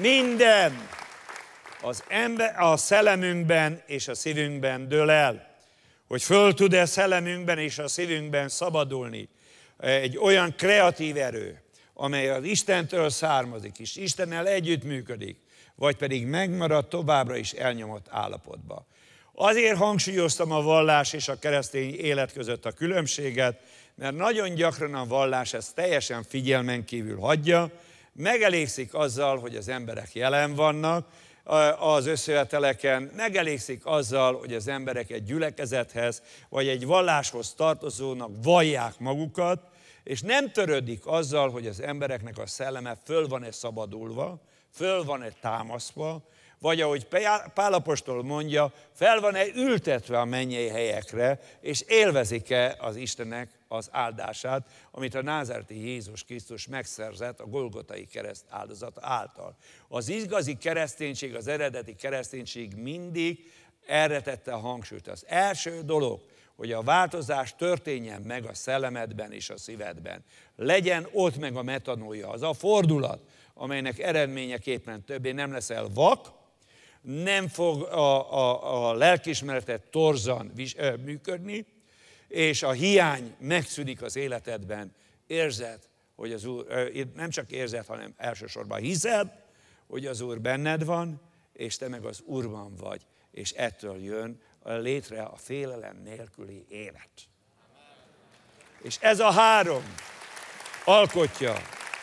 Minden az ember, a szellemünkben és a szívünkben dől el. Hogy föl tud-e szellemünkben és a szívünkben szabadulni egy olyan kreatív erő, amely az Istentől származik, és Istennel együttműködik, vagy pedig megmarad továbbra is elnyomott állapotba. Azért hangsúlyoztam a vallás és a keresztény élet között a különbséget, mert nagyon gyakran a vallás ezt teljesen figyelmen kívül hagyja, megelégszik azzal, hogy az emberek jelen vannak az összeveteleken, megelégszik azzal, hogy az emberek egy gyülekezethez vagy egy valláshoz tartozónak vallják magukat, és nem törődik azzal, hogy az embereknek a szelleme föl van-e szabadulva, föl van-e támaszva, vagy ahogy Pálapostól mondja, fel van-e ültetve a mennyei helyekre, és élvezik-e az Istenek az áldását, amit a názárti Jézus Krisztus megszerzett a Golgotai kereszt áldozat által. Az igazi kereszténység, az eredeti kereszténység mindig erre tette a hangsúlyt. Az első dolog, hogy a változás történjen meg a szellemedben és a szívedben. Legyen ott meg a metanója, az a fordulat, amelynek eredményeképpen többé nem leszel vak, nem fog a, a, a lelkismeretet torzan működni, és a hiány megszűnik az életedben. Érzed, hogy az Úr, nem csak érzed, hanem elsősorban hiszed, hogy az Úr benned van, és te meg az Úrban vagy, és ettől jön a létre a félelem nélküli élet. És ez a három alkotja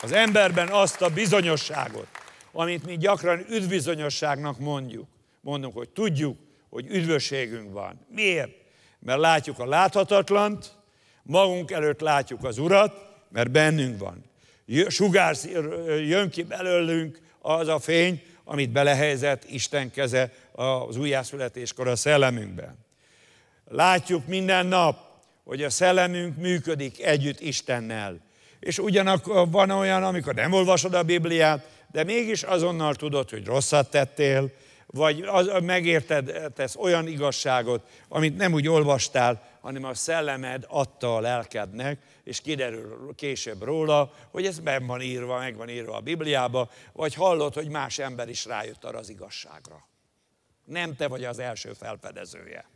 az emberben azt a bizonyosságot, amit mi gyakran üdvbizonyosságnak mondjuk. Mondunk, hogy tudjuk, hogy üdvösségünk van. Miért? Mert látjuk a láthatatlant, magunk előtt látjuk az Urat, mert bennünk van. Sugársz, jön ki belőlünk az a fény, amit belehelyezett Isten keze az újjászületéskor a szellemünkben. Látjuk minden nap, hogy a szellemünk működik együtt Istennel. És ugyanakkor van olyan, amikor nem olvasod a Bibliát, de mégis azonnal tudod, hogy rosszat tettél, vagy az, megérted tesz olyan igazságot, amit nem úgy olvastál, hanem a szellemed adta a lelkednek, és kiderül később róla, hogy ez ben van írva, meg van írva a Bibliába, vagy hallod, hogy más ember is rájött arra az igazságra. Nem te vagy az első felfedezője.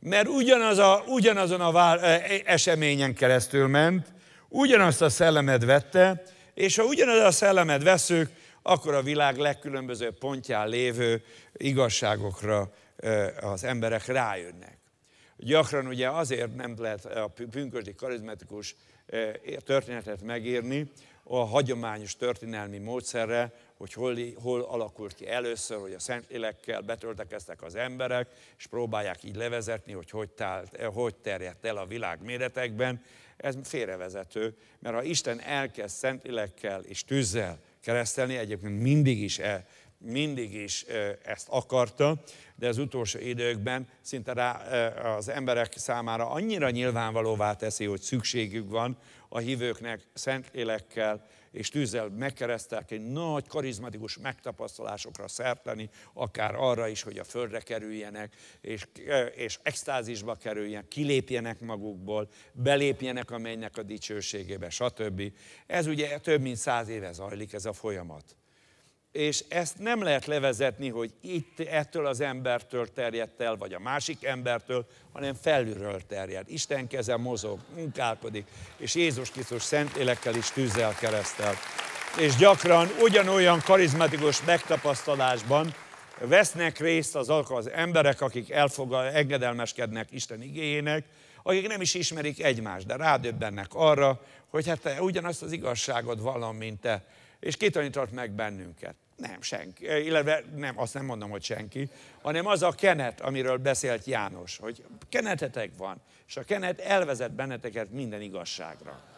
Mert ugyanaz a, ugyanazon a vál, e, e, eseményen keresztül ment, ugyanazt a szellemet vette, és ha ugyanaz a szellemet veszük, akkor a világ legkülönbözőbb pontján lévő igazságokra az emberek rájönnek. Gyakran ugye azért nem lehet a pünkösdi karizmatikus történetet megírni, a hagyományos történelmi módszerre, hogy hol, hol alakult ki először, hogy a Szentlélekkel betöltekeztek az emberek, és próbálják így levezetni, hogy hogy, tált, eh, hogy terjedt el a világ méretekben. Ez félrevezető, mert ha Isten elkezd Szentlélekkel és tűzzel keresztelni, egyébként mindig is el, mindig is ezt akarta, de az utolsó időkben szinte rá az emberek számára annyira nyilvánvalóvá teszi, hogy szükségük van a hívőknek szent élekkel és tűzzel egy nagy karizmatikus megtapasztalásokra szerteni, akár arra is, hogy a földre kerüljenek, és, és extázisba kerüljenek, kilépjenek magukból, belépjenek a mennynek a dicsőségébe, stb. Ez ugye több mint száz éve zajlik ez a folyamat és ezt nem lehet levezetni, hogy itt ettől az embertől terjedt el, vagy a másik embertől, hanem felülről terjed. Isten keze mozog, munkálkodik, és Jézus Krisztus élekkel is tűzzel keresztel. És gyakran ugyanolyan karizmatikus megtapasztalásban vesznek részt azok az emberek, akik elfogad, engedelmeskednek Isten igényének, akik nem is ismerik egymást, de rádöbbennek arra, hogy hát te ugyanazt az igazságot valamint te és kitanított meg bennünket. Nem senki, eh, illetve nem, azt nem mondom, hogy senki, hanem az a kenet, amiről beszélt János, hogy kenetetek van, és a kenet elvezet benneteket minden igazságra.